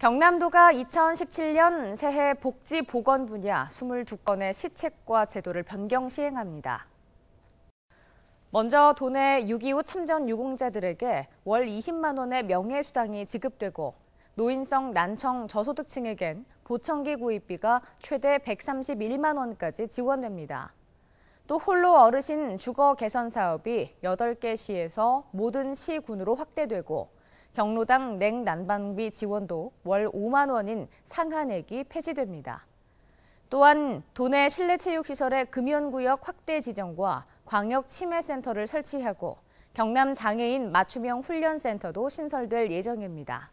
경남도가 2017년 새해 복지 보건 분야 22건의 시책과 제도를 변경 시행합니다. 먼저 도내 6.25 참전 유공자들에게 월 20만 원의 명예수당이 지급되고 노인성 난청 저소득층에겐 보청기 구입비가 최대 131만 원까지 지원됩니다. 또 홀로 어르신 주거 개선 사업이 8개 시에서 모든 시군으로 확대되고 경로당 냉난방비 지원도 월 5만 원인 상한액이 폐지됩니다. 또한 도내 실내 체육시설의 금연구역 확대 지정과 광역 치매센터를 설치하고 경남 장애인 맞춤형 훈련센터도 신설될 예정입니다.